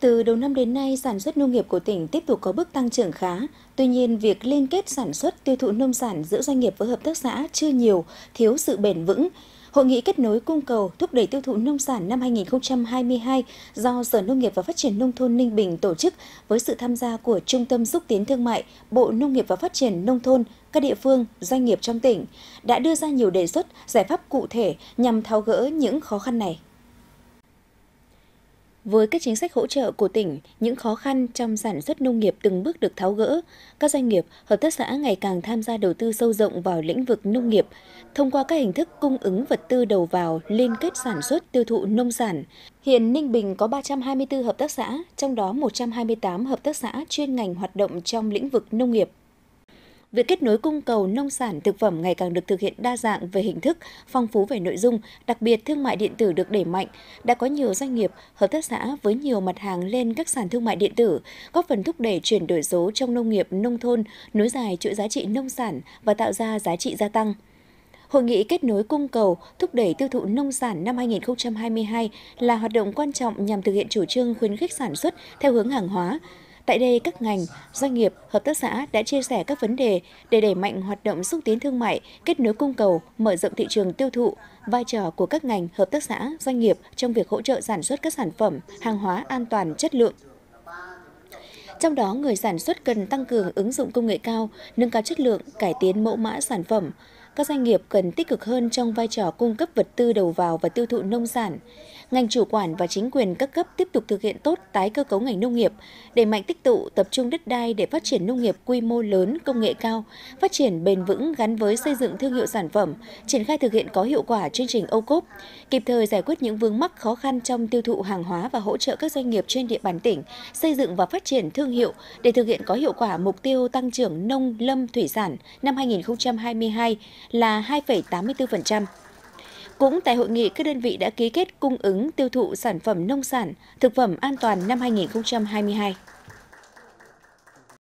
Từ đầu năm đến nay, sản xuất nông nghiệp của tỉnh tiếp tục có bước tăng trưởng khá. Tuy nhiên, việc liên kết sản xuất tiêu thụ nông sản giữa doanh nghiệp với hợp tác xã chưa nhiều, thiếu sự bền vững. Hội nghị kết nối cung cầu thúc đẩy tiêu thụ nông sản năm 2022 do Sở Nông nghiệp và Phát triển Nông thôn Ninh Bình tổ chức với sự tham gia của Trung tâm Xúc tiến Thương mại, Bộ Nông nghiệp và Phát triển Nông thôn, các địa phương, doanh nghiệp trong tỉnh đã đưa ra nhiều đề xuất, giải pháp cụ thể nhằm tháo gỡ những khó khăn này. Với các chính sách hỗ trợ của tỉnh, những khó khăn trong sản xuất nông nghiệp từng bước được tháo gỡ. Các doanh nghiệp, hợp tác xã ngày càng tham gia đầu tư sâu rộng vào lĩnh vực nông nghiệp, thông qua các hình thức cung ứng vật tư đầu vào, liên kết sản xuất tiêu thụ nông sản. Hiện Ninh Bình có 324 hợp tác xã, trong đó 128 hợp tác xã chuyên ngành hoạt động trong lĩnh vực nông nghiệp việc kết nối cung cầu nông sản thực phẩm ngày càng được thực hiện đa dạng về hình thức, phong phú về nội dung, đặc biệt thương mại điện tử được đẩy mạnh. Đã có nhiều doanh nghiệp, hợp tác xã với nhiều mặt hàng lên các sàn thương mại điện tử, góp phần thúc đẩy chuyển đổi số trong nông nghiệp, nông thôn, nối dài chuỗi giá trị nông sản và tạo ra giá trị gia tăng. Hội nghị kết nối cung cầu thúc đẩy tiêu thụ nông sản năm 2022 là hoạt động quan trọng nhằm thực hiện chủ trương khuyến khích sản xuất theo hướng hàng hóa, Tại đây, các ngành, doanh nghiệp, hợp tác xã đã chia sẻ các vấn đề để đẩy mạnh hoạt động xúc tiến thương mại, kết nối cung cầu, mở rộng thị trường tiêu thụ, vai trò của các ngành, hợp tác xã, doanh nghiệp trong việc hỗ trợ sản xuất các sản phẩm, hàng hóa an toàn, chất lượng, trong đó người sản xuất cần tăng cường ứng dụng công nghệ cao, nâng cao chất lượng, cải tiến mẫu mã sản phẩm, các doanh nghiệp cần tích cực hơn trong vai trò cung cấp vật tư đầu vào và tiêu thụ nông sản. Ngành chủ quản và chính quyền các cấp tiếp tục thực hiện tốt tái cơ cấu ngành nông nghiệp, đẩy mạnh tích tụ tập trung đất đai để phát triển nông nghiệp quy mô lớn, công nghệ cao, phát triển bền vững gắn với xây dựng thương hiệu sản phẩm, triển khai thực hiện có hiệu quả chương trình ô cốp, kịp thời giải quyết những vướng mắc khó khăn trong tiêu thụ hàng hóa và hỗ trợ các doanh nghiệp trên địa bàn tỉnh xây dựng và phát triển thương hiệu để thực hiện có hiệu quả mục tiêu tăng trưởng nông lâm thủy sản năm 2022, là 2,84%. Cũng tại hội nghị, các đơn vị đã ký kết cung ứng tiêu thụ sản phẩm nông sản, thực phẩm an toàn năm 2022.